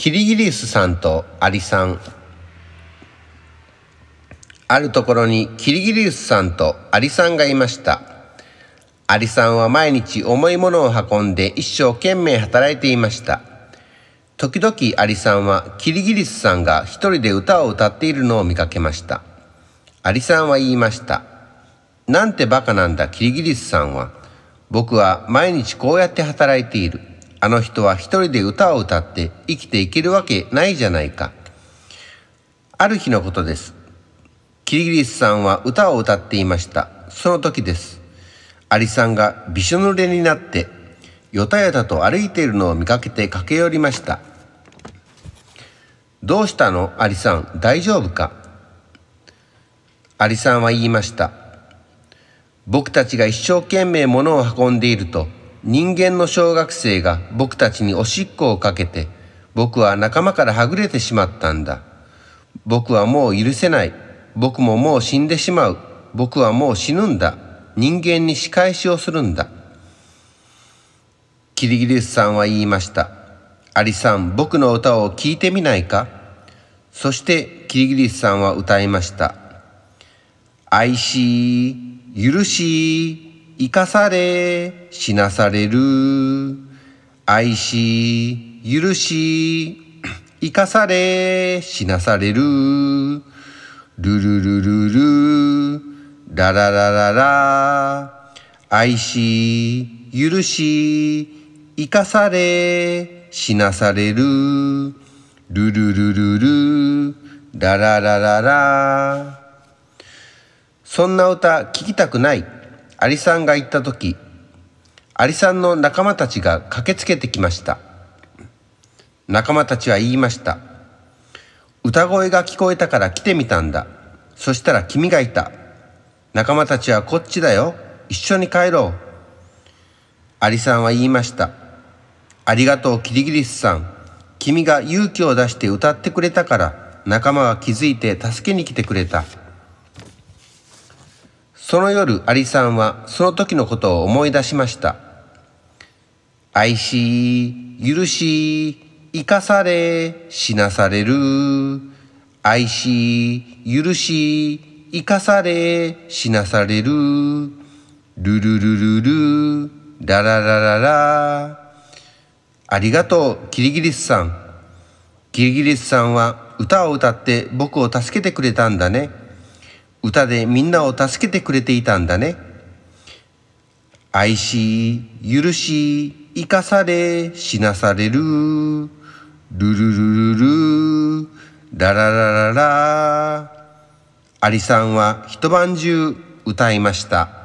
キリギリスさんとアリさんあるところにキリギリスさんとアリさんがいましたアリさんは毎日重いものを運んで一生懸命働いていました時々アリさんはキリギリスさんが一人で歌を歌っているのを見かけましたアリさんは言いましたなんてバカなんだキリギリスさんは僕は毎日こうやって働いているあの人は一人で歌を歌って生きていけるわけないじゃないか。ある日のことです。キリギリスさんは歌を歌っていました。その時です。アリさんがびしょ濡れになって、よたよたと歩いているのを見かけて駆け寄りました。どうしたのアリさん、大丈夫かアリさんは言いました。僕たちが一生懸命物を運んでいると、人間の小学生が僕たちにおしっこをかけて、僕は仲間からはぐれてしまったんだ。僕はもう許せない。僕ももう死んでしまう。僕はもう死ぬんだ。人間に仕返しをするんだ。キリギリスさんは言いました。アリさん、僕の歌を聴いてみないかそしてキリギリスさんは歌いました。愛しい、許しい、生かされ、死なされる。愛し、許し、生かされ、死なされる。ルルルルル、ラララララ。愛し、許し、生かされ、死なされる。ルルルルル、ラララララ。そんな歌聞きたくない。アリさんが行った時アリさんの仲間たちが駆けつけてきました仲間たちは言いました歌声が聞こえたから来てみたんだそしたら君がいた仲間たちはこっちだよ一緒に帰ろうアリさんは言いましたありがとうキリギリスさん君が勇気を出して歌ってくれたから仲間は気づいて助けに来てくれた。その夜、アリさんはその時のことを思い出しました。愛し、許し、生かされ、死なされる。愛し、許し、生かされ、死なされる。ルルルルル、ラララララ。ありがとう、キリギリスさん。キリギリスさんは歌を歌って僕を助けてくれたんだね。歌でみんなを助けてくれていたんだね。愛し、許し、生かされ、死なされる。ルルルルル、ラララララ。アリさんは一晩中歌いました。